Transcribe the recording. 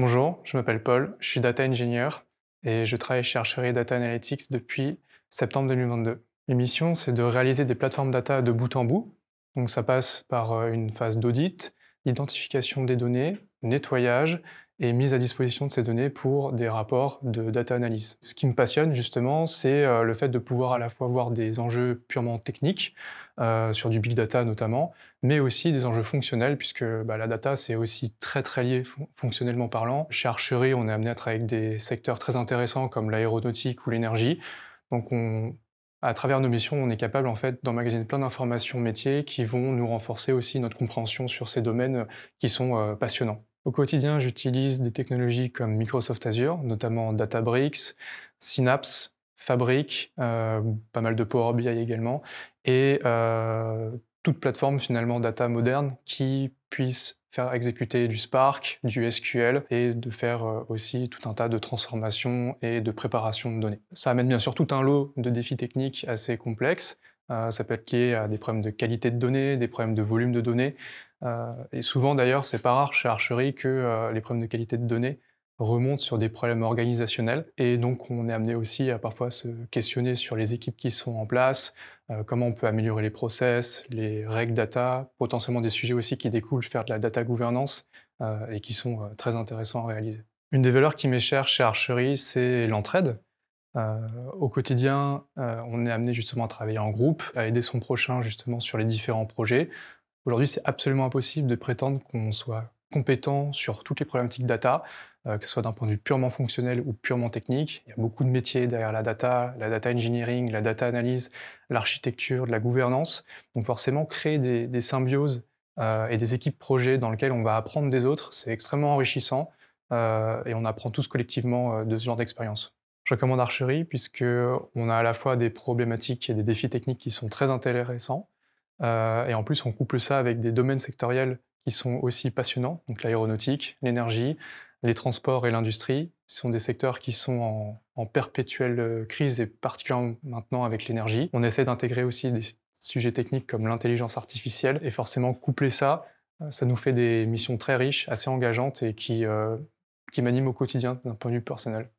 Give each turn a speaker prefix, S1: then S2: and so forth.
S1: Bonjour, je m'appelle Paul, je suis data engineer et je travaille chez Data Analytics depuis septembre 2022. mission, c'est de réaliser des plateformes data de bout en bout. Donc ça passe par euh, une phase d'audit, identification des données, nettoyage et mise à disposition de ces données pour des rapports de data analyse. Ce qui me passionne justement, c'est euh, le fait de pouvoir à la fois voir des enjeux purement techniques, euh, sur du big data notamment, mais aussi des enjeux fonctionnels, puisque bah, la data, c'est aussi très très lié fonctionnellement parlant. Chez Archerie, on est amené à travailler avec des secteurs très intéressants comme l'aéronautique ou l'énergie. Donc on, à travers nos missions, on est capable en fait d'emmagasiner plein d'informations métiers qui vont nous renforcer aussi notre compréhension sur ces domaines qui sont euh, passionnants. Au quotidien, j'utilise des technologies comme Microsoft Azure, notamment Databricks, Synapse, Fabric, euh, pas mal de Power BI également, et euh, toute plateforme finalement data moderne qui puisse faire exécuter du Spark, du SQL et de faire euh, aussi tout un tas de transformations et de préparation de données. Ça amène bien sûr tout un lot de défis techniques assez complexes. ça peut être lié à des problèmes de qualité de données, des problèmes de volume de données, euh, et souvent d'ailleurs, c'est pas rare chez Archerie que euh, les problèmes de qualité de données remontent sur des problèmes organisationnels. Et donc, on est amené aussi à parfois se questionner sur les équipes qui sont en place, euh, comment on peut améliorer les process, les règles data, potentiellement des sujets aussi qui découlent, faire de la data gouvernance et qui sont très intéressants à réaliser. Une des valeurs qui m'est chère chez Archerie, c'est l'entraide. au quotidien, on est amené justement à travailler en groupe, à aider son prochain justement sur les différents projets, Aujourd'hui, c'est absolument impossible de prétendre qu'on soit compétent sur toutes les problématiques data, euh, que ce soit d'un point de vue purement fonctionnel ou purement technique. Il y a beaucoup de métiers derrière la data, la data engineering, la data analyse, l'architecture, de la gouvernance. Donc forcément, créer des, symbioses euh, et des équipes projets dans lesquelles on va apprendre des autres, c'est extrêmement enrichissant euh, et on apprend tous collectivement de ce genre d'expérience. Je recommande Archerie puisque on a à la fois des problématiques et des défis techniques qui sont très intéressants, euh, et en plus, on couple ça avec des domaines sectoriels qui sont aussi passionnants, donc l'aéronautique, l'énergie, les transports et l'industrie. Ce sont des secteurs qui sont en, perpétuelle euh, crise et particulièrement maintenant avec l'énergie. On essaie d'intégrer aussi des sujets techniques comme l'intelligence artificielle et forcément coupler ça, euh, ça nous fait des missions très riches, assez engageantes et qui m'animent au quotidien d'un point de vue personnel.